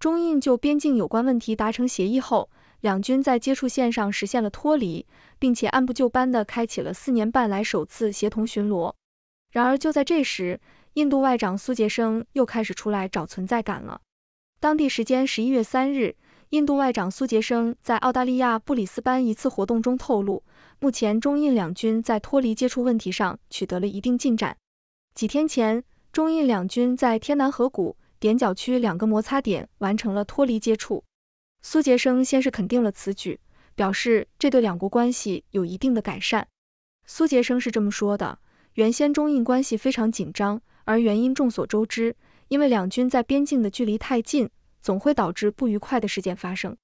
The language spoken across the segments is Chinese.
中印就边境有关问题达成协议后，两军在接触线上实现了脱离，并且按部就班地开启了四年半来首次协同巡逻。然而，就在这时，印度外长苏杰生又开始出来找存在感了。当地时间十一月三日，印度外长苏杰生在澳大利亚布里斯班一次活动中透露，目前中印两军在脱离接触问题上取得了一定进展。几天前，中印两军在天南河谷。点角区两个摩擦点完成了脱离接触。苏杰生先是肯定了此举，表示这对两国关系有一定的改善。苏杰生是这么说的：原先中印关系非常紧张，而原因众所周知，因为两军在边境的距离太近，总会导致不愉快的事件发生。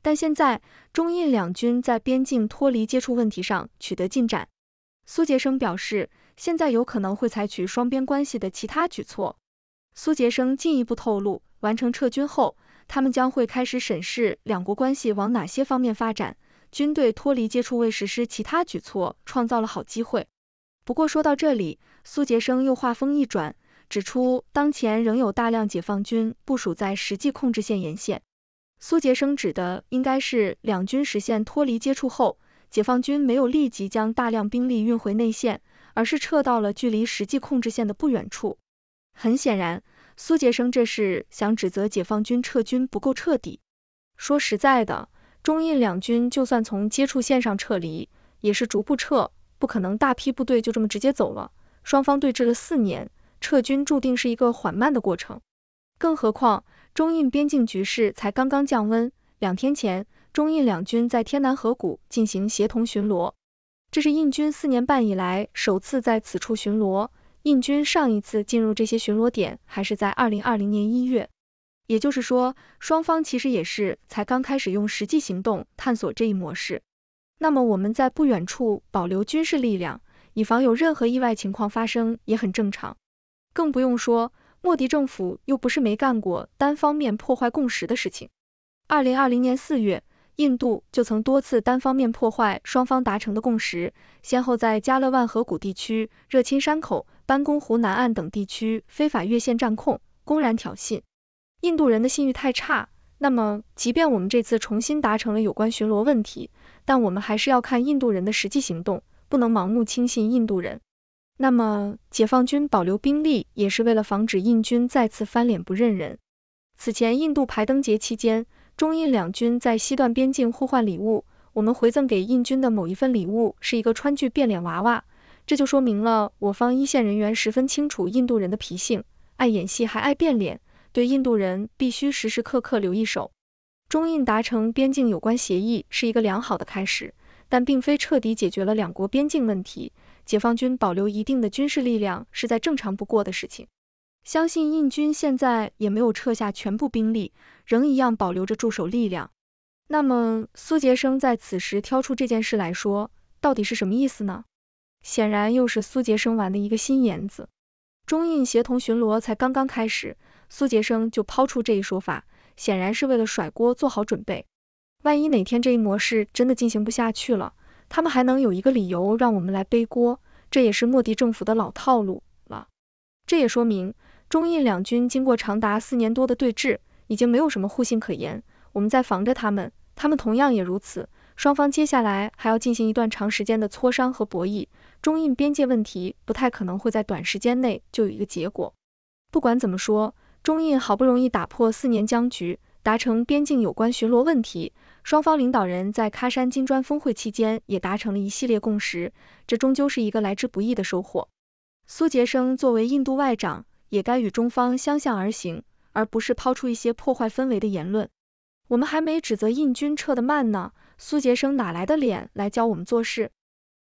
但现在中印两军在边境脱离接触问题上取得进展，苏杰生表示，现在有可能会采取双边关系的其他举措。苏杰生进一步透露，完成撤军后，他们将会开始审视两国关系往哪些方面发展。军队脱离接触为实施其他举措创造了好机会。不过说到这里，苏杰生又话锋一转，指出当前仍有大量解放军部署在实际控制线沿线。苏杰生指的应该是两军实现脱离接触后，解放军没有立即将大量兵力运回内线，而是撤到了距离实际控制线的不远处。很显然，苏杰生这是想指责解放军撤军不够彻底。说实在的，中印两军就算从接触线上撤离，也是逐步撤，不可能大批部队就这么直接走了。双方对峙了四年，撤军注定是一个缓慢的过程。更何况，中印边境局势才刚刚降温，两天前，中印两军在天南河谷进行协同巡逻，这是印军四年半以来首次在此处巡逻。印军上一次进入这些巡逻点还是在二零二零年一月，也就是说，双方其实也是才刚开始用实际行动探索这一模式。那么我们在不远处保留军事力量，以防有任何意外情况发生，也很正常。更不用说，莫迪政府又不是没干过单方面破坏共识的事情。二零二零年四月。印度就曾多次单方面破坏双方达成的共识，先后在加勒万河谷地区、热钦山口、班公湖南岸等地区非法越线占控，公然挑衅。印度人的信誉太差，那么即便我们这次重新达成了有关巡逻问题，但我们还是要看印度人的实际行动，不能盲目轻信印度人。那么，解放军保留兵力也是为了防止印军再次翻脸不认人。此前，印度排灯节期间。中印两军在西段边境互换礼物，我们回赠给印军的某一份礼物是一个川剧变脸娃娃，这就说明了我方一线人员十分清楚印度人的脾性，爱演戏还爱变脸，对印度人必须时时刻刻留一手。中印达成边境有关协议是一个良好的开始，但并非彻底解决了两国边境问题。解放军保留一定的军事力量是再正常不过的事情。相信印军现在也没有撤下全部兵力，仍一样保留着驻守力量。那么苏杰生在此时挑出这件事来说，到底是什么意思呢？显然又是苏杰生玩的一个新眼子。中印协同巡逻才刚刚开始，苏杰生就抛出这一说法，显然是为了甩锅做好准备。万一哪天这一模式真的进行不下去了，他们还能有一个理由让我们来背锅，这也是莫迪政府的老套路了。这也说明。中印两军经过长达四年多的对峙，已经没有什么互信可言。我们在防着他们，他们同样也如此。双方接下来还要进行一段长时间的磋商和博弈。中印边界问题不太可能会在短时间内就有一个结果。不管怎么说，中印好不容易打破四年僵局，达成边境有关巡逻问题，双方领导人在喀山金砖峰会期间也达成了一系列共识，这终究是一个来之不易的收获。苏杰生作为印度外长。也该与中方相向而行，而不是抛出一些破坏氛围的言论。我们还没指责印军撤的慢呢，苏杰生哪来的脸来教我们做事？